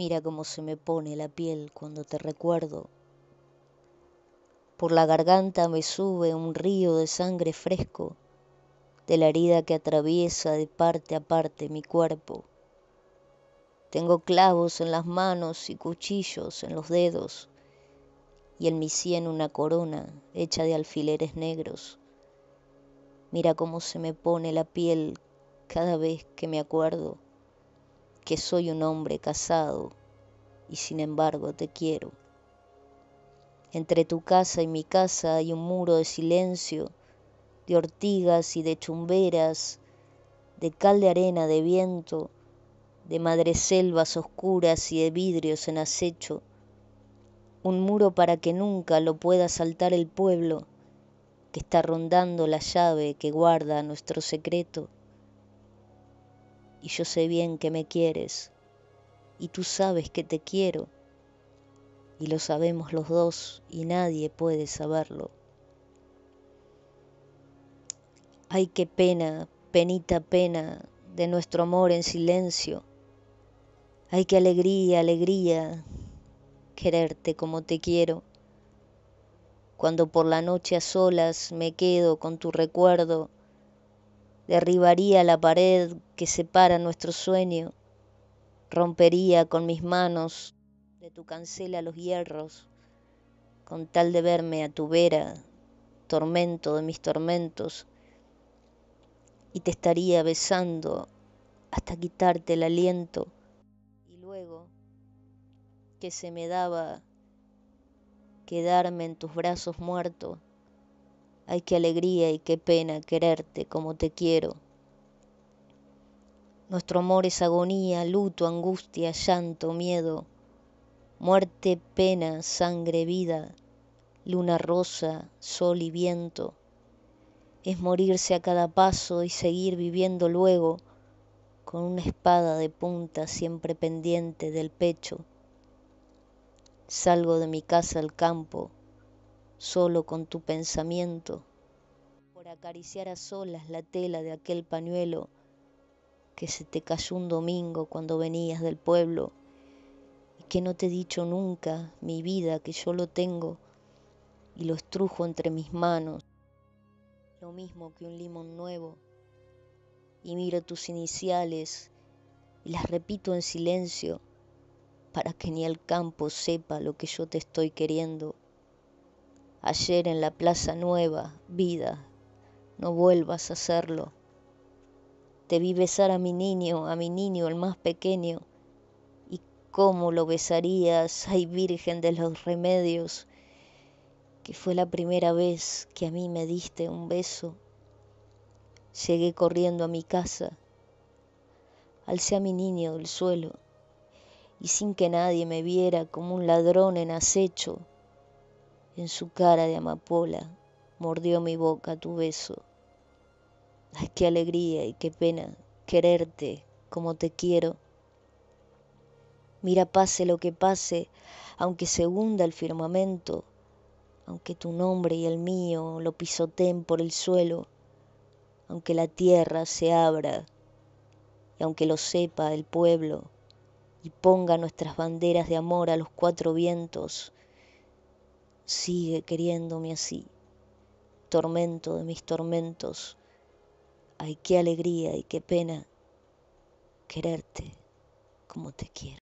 Mira cómo se me pone la piel cuando te recuerdo. Por la garganta me sube un río de sangre fresco, de la herida que atraviesa de parte a parte mi cuerpo. Tengo clavos en las manos y cuchillos en los dedos, y en mi sien una corona hecha de alfileres negros. Mira cómo se me pone la piel cada vez que me acuerdo que soy un hombre casado y sin embargo te quiero. Entre tu casa y mi casa hay un muro de silencio, de ortigas y de chumberas, de cal de arena, de viento, de madreselvas oscuras y de vidrios en acecho, un muro para que nunca lo pueda saltar el pueblo que está rondando la llave que guarda nuestro secreto. Y yo sé bien que me quieres y tú sabes que te quiero. Y lo sabemos los dos y nadie puede saberlo. Ay, qué pena, penita pena de nuestro amor en silencio. Ay, qué alegría, alegría quererte como te quiero. Cuando por la noche a solas me quedo con tu recuerdo, derribaría la pared que separa nuestro sueño Rompería con mis manos de tu cancela los hierros, con tal de verme a tu vera, tormento de mis tormentos, y te estaría besando hasta quitarte el aliento, y luego que se me daba quedarme en tus brazos muerto, ay qué alegría y qué pena quererte como te quiero. Nuestro amor es agonía, luto, angustia, llanto, miedo, muerte, pena, sangre, vida, luna rosa, sol y viento. Es morirse a cada paso y seguir viviendo luego con una espada de punta siempre pendiente del pecho. Salgo de mi casa al campo, solo con tu pensamiento, por acariciar a solas la tela de aquel pañuelo que se te cayó un domingo cuando venías del pueblo y que no te he dicho nunca, mi vida, que yo lo tengo y lo estrujo entre mis manos, lo mismo que un limón nuevo, y miro tus iniciales y las repito en silencio para que ni el campo sepa lo que yo te estoy queriendo. Ayer en la Plaza Nueva, vida, no vuelvas a hacerlo. Te vi besar a mi niño, a mi niño, el más pequeño. ¿Y cómo lo besarías, ay Virgen de los Remedios? Que fue la primera vez que a mí me diste un beso. Llegué corriendo a mi casa. Alcé a mi niño del suelo y sin que nadie me viera como un ladrón en acecho, en su cara de amapola mordió mi boca tu beso. Ay, qué alegría y qué pena quererte como te quiero. Mira, pase lo que pase, aunque se hunda el firmamento, aunque tu nombre y el mío lo pisoten por el suelo, aunque la tierra se abra y aunque lo sepa el pueblo y ponga nuestras banderas de amor a los cuatro vientos, sigue queriéndome así, tormento de mis tormentos Ay, qué alegría y qué pena quererte como te quiero.